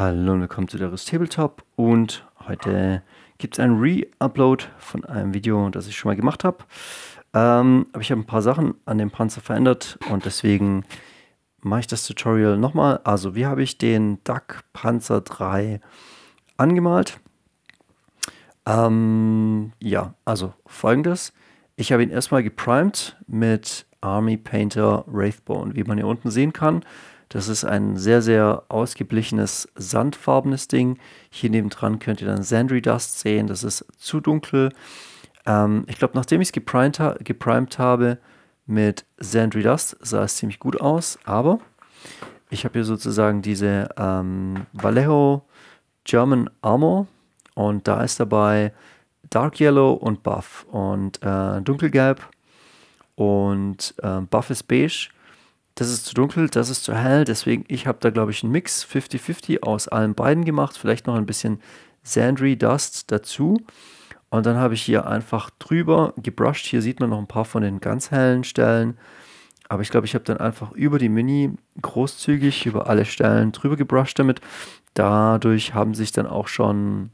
Hallo und willkommen zu der Rüst Tabletop und heute gibt es einen Re-Upload von einem Video, das ich schon mal gemacht habe. Ähm, aber ich habe ein paar Sachen an dem Panzer verändert und deswegen mache ich das Tutorial nochmal. Also wie habe ich den Duck Panzer 3 angemalt? Ähm, ja, also folgendes. Ich habe ihn erstmal geprimed mit Army Painter Wraithbone. Wie man hier unten sehen kann, das ist ein sehr, sehr ausgeblichenes sandfarbenes Ding. Hier nebendran könnt ihr dann Sandry Dust sehen, das ist zu dunkel. Ähm, ich glaube, nachdem ich es geprimed, ha geprimed habe mit Sandry Dust, sah es ziemlich gut aus, aber ich habe hier sozusagen diese ähm, Vallejo German Armor und da ist dabei Dark Yellow und Buff und äh, Dunkelgelb und ähm, Buff ist beige. Das ist zu dunkel, das ist zu hell. Deswegen, ich habe da, glaube ich, einen Mix 50-50 aus allen beiden gemacht. Vielleicht noch ein bisschen Sandry Dust dazu. Und dann habe ich hier einfach drüber gebrusht. Hier sieht man noch ein paar von den ganz hellen Stellen. Aber ich glaube, ich habe dann einfach über die Mini großzügig über alle Stellen drüber gebrusht damit. Dadurch haben sich dann auch schon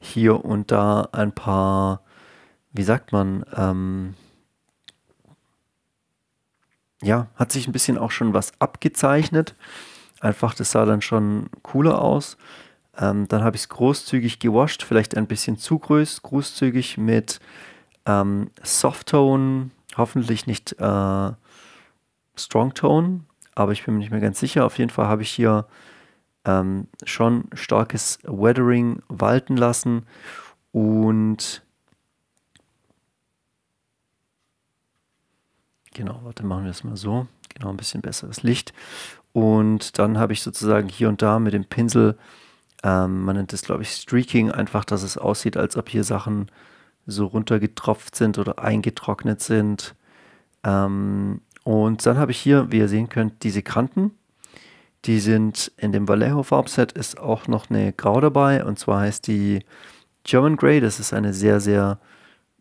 hier und da ein paar, wie sagt man, ähm, ja, hat sich ein bisschen auch schon was abgezeichnet. Einfach, das sah dann schon cooler aus. Ähm, dann habe ich es großzügig gewascht, vielleicht ein bisschen zu groß, großzügig mit ähm, Softtone, hoffentlich nicht äh, Strongtone, aber ich bin mir nicht mehr ganz sicher. Auf jeden Fall habe ich hier ähm, schon starkes Weathering walten lassen und Genau, warte, machen wir es mal so. Genau, ein bisschen besseres Licht. Und dann habe ich sozusagen hier und da mit dem Pinsel, ähm, man nennt es glaube ich Streaking, einfach, dass es aussieht, als ob hier Sachen so runtergetropft sind oder eingetrocknet sind. Ähm, und dann habe ich hier, wie ihr sehen könnt, diese Kanten. Die sind in dem Vallejo Farbset ist auch noch eine Grau dabei und zwar heißt die German Grey. Das ist eine sehr, sehr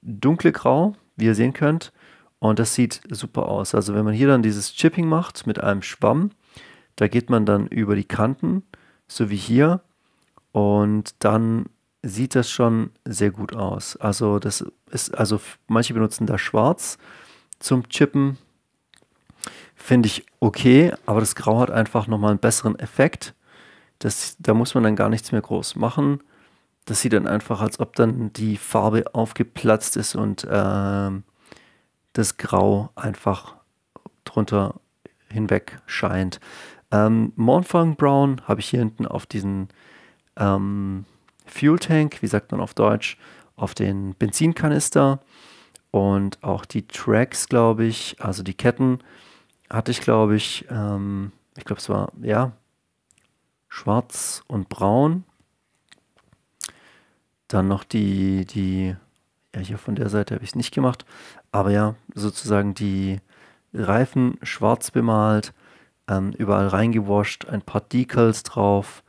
dunkle Grau, wie ihr sehen könnt. Und das sieht super aus. Also wenn man hier dann dieses Chipping macht mit einem Schwamm, da geht man dann über die Kanten, so wie hier. Und dann sieht das schon sehr gut aus. Also das ist, also manche benutzen da schwarz zum Chippen. Finde ich okay, aber das Grau hat einfach nochmal einen besseren Effekt. Das, da muss man dann gar nichts mehr groß machen. Das sieht dann einfach, als ob dann die Farbe aufgeplatzt ist und ähm, das Grau einfach drunter hinweg scheint. Ähm, Mornfang Brown habe ich hier hinten auf diesen ähm, Fuel Tank, wie sagt man auf Deutsch, auf den Benzinkanister und auch die Tracks, glaube ich, also die Ketten hatte ich, glaube ich, ähm, ich glaube es war, ja, schwarz und braun. Dann noch die, die ja, hier von der Seite habe ich es nicht gemacht. Aber ja, sozusagen die Reifen schwarz bemalt, ähm, überall reingewascht, ein paar Decals drauf.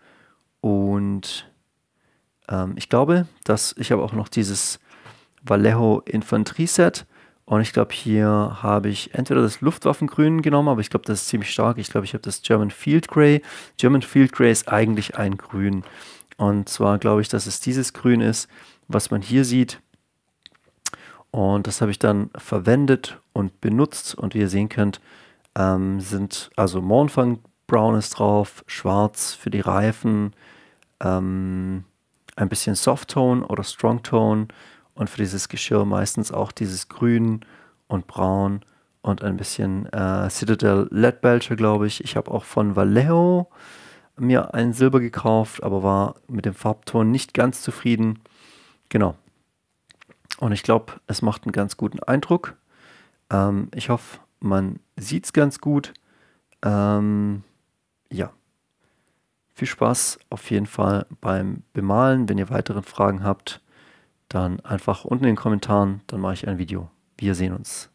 Und ähm, ich glaube, dass ich habe auch noch dieses Vallejo Infanterie-Set. Und ich glaube, hier habe ich entweder das Luftwaffengrün genommen, aber ich glaube, das ist ziemlich stark. Ich glaube, ich habe das German Field Grey. German Field Grey ist eigentlich ein Grün. Und zwar glaube ich, dass es dieses Grün ist, was man hier sieht. Und das habe ich dann verwendet und benutzt. Und wie ihr sehen könnt, ähm, sind also Mornfang Brown ist drauf, schwarz für die Reifen, ähm, ein bisschen Soft Tone oder Strong Tone und für dieses Geschirr meistens auch dieses Grün und Braun und ein bisschen äh, Citadel Lead Belcher, glaube ich. Ich habe auch von Vallejo mir ein Silber gekauft, aber war mit dem Farbton nicht ganz zufrieden. Genau, und ich glaube, es macht einen ganz guten Eindruck. Ähm, ich hoffe, man sieht es ganz gut. Ähm, ja. Viel Spaß auf jeden Fall beim Bemalen. Wenn ihr weitere Fragen habt, dann einfach unten in den Kommentaren, dann mache ich ein Video. Wir sehen uns.